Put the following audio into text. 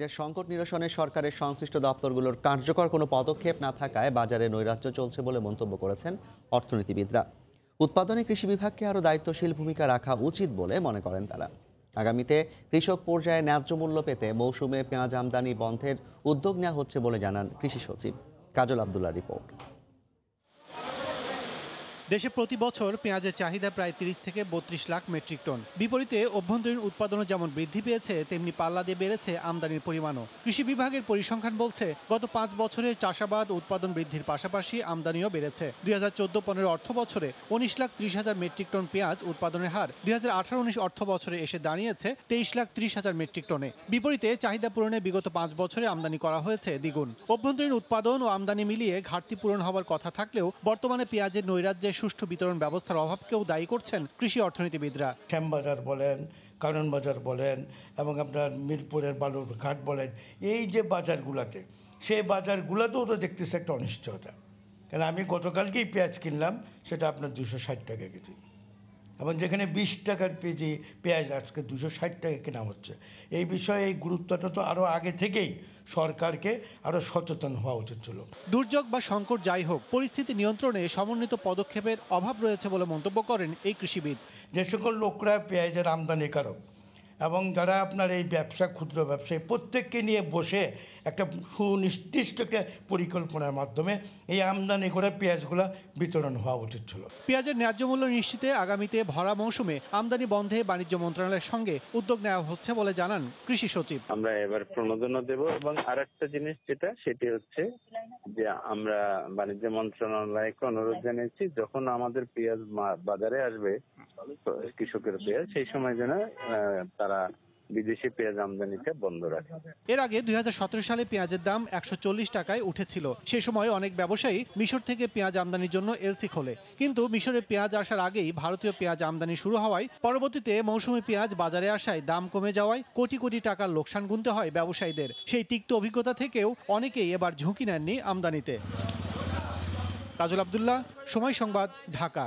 যে সংকট নিরসনে সরকারের সংশ্লিষ্ট দপ্তরগুলোর কার্যকর কোনো পদক্ষেপ না থাকায় বাজারে নৈরাজ্য চলছে বলে মন্তব্য করেছেন অর্থনীতিবিদরা উৎপাদনে কৃষি বিভাগকে আরও দায়িত্বশীল ভূমিকা রাখা উচিত বলে মনে করেন তারা আগামীতে কৃষক পর্যায়ে ন্যায্য মূল্য পেতে মৌসুমে পেঁয়াজ আমদানি বন্ধের উদ্যোগ নেওয়া হচ্ছে বলে জানান কৃষি সচিব কাজল আবদুল্লাহ রিপোর্ট দেশে প্রতি বছর পেঁয়াজের চাহিদা প্রায় তিরিশ থেকে বত্রিশ লাখ মেট্রিক টন বিপরীতে অভ্যন্তরীণ উৎপাদনও যেমন বৃদ্ধি পেয়েছে তেমনি পাল্লা দিয়ে বেড়েছে আমদানির পরিমাণও কৃষি বিভাগের পরিসংখ্যান বলছে গত পাঁচ বছরে চাষাবাদ উৎপাদন বৃদ্ধির পাশাপাশি আমদানিও বেড়েছে দুই হাজার চোদ্দ পনেরো অর্থ বছরে উনিশ লাখ ত্রিশ হাজার মেট্রিক টন পেঁয়াজ উৎপাদনের হার দুই হাজার আঠারো উনিশ অর্থ বছরে এসে দাঁড়িয়েছে তেইশ লাখ ত্রিশ হাজার মেট্রিক টনে বিপরীতে চাহিদা পূরণে বিগত পাঁচ বছরে আমদানি করা হয়েছে দ্বিগুণ অভ্যন্তরীণ উৎপাদন ও আমদানি মিলিয়ে ঘাটতি পূরণ হওয়ার কথা থাকলেও বর্তমানে পেঁয়াজের নৈরাজ্যে সুষ্ঠু বিতরণ ব্যবস্থার অভাবকেও দায়ী করছেন কৃষি অর্থনীতিবিদরা শ্যামবাজার বলেন কারণ বাজার বলেন এবং আপনার মিরপুরের বালুরঘাট বলেন এই যে বাজারগুলাতে সেই বাজারগুলোতেও তো দেখতেছে একটা অনিশ্চয়তা কেন আমি গতকালকেই পেঁয়াজ কিনলাম সেটা আপনার দুশো ষাট টাকা কেজি এবং যেখানে বিশ টাকার পেজে পেঁয়াজ আজকে দুশো ষাট টাকা কেনা হচ্ছে এই বিষয়ে এই গুরুত্বটা তো আরও আগে থেকেই সরকারকে আরও সচেতন হওয়া উচিত ছিল দুর্যোগ বা সংকট যাই হোক পরিস্থিতি নিয়ন্ত্রণে সমন্বিত পদক্ষেপের অভাব রয়েছে বলে মন্তব্য করেন এই কৃষিবিদ যে সকল লোকরা পেঁয়াজের আমদানিকারক এবং যারা আপনার এই ব্যবসা ক্ষুদ্র ব্যবসায়ী প্রত্যেককে নিয়ে বসে একটা সুনির্দিষ্ট একটা পরিকল্পনার মাধ্যমে এই আমদানি করে পেঁয়াজগুলো বিতরণ হওয়া উচিত ছিল পেঁয়াজের ন্যায্য মূল্য নিশ্চিতে আগামীতে ভরা মৌসুমে আমদানি বন্ধে বাণিজ্য মন্ত্রণালয়ের সঙ্গে উদ্যোগ নেওয়া হচ্ছে বলে জানান কৃষি সচিব আমরা এবার প্রণোদনা দেব এবং আর একটা জিনিস যেটা সেটি হচ্ছে আমরা বাণিজ্য মন্ত্রণালয়কে অনুরোধ হ্যাঁ। জানিয়েছি যখন আমাদের পেঁয়াজ বাজারে আসবে কৃষকের পেঁয়াজ সেই সময় যেন তারা বিদেশি পেঁয়াজ আমদানিতে বন্ধ রাখে এর আগে দুই সালে পেঁয়াজের দাম একশো টাকায় উঠেছিল সে সময় অনেক ব্যবসায়ী মিশর থেকে পেঁয়াজ আমদানির জন্য এলসি খোলে কিন্তু মিশরে পেঁয়াজ আসার আগেই ভারতীয় পেঁয়াজ আমদানি শুরু হওয়ায় পরবর্তীতে মৌসুমি পেঁয়াজ বাজারে আসায় দাম কমে যাওয়ায় কোটি কোটি টাকার লোকসান গুনতে হয় ব্যবসায়ীদের সেই তিক্ত অভিজ্ঞতা থেকেও অনেকেই এবার ঝুঁকি নেননি আমদানিতে কাজল আবদুল্লাহ সময় সংবাদ ঢাকা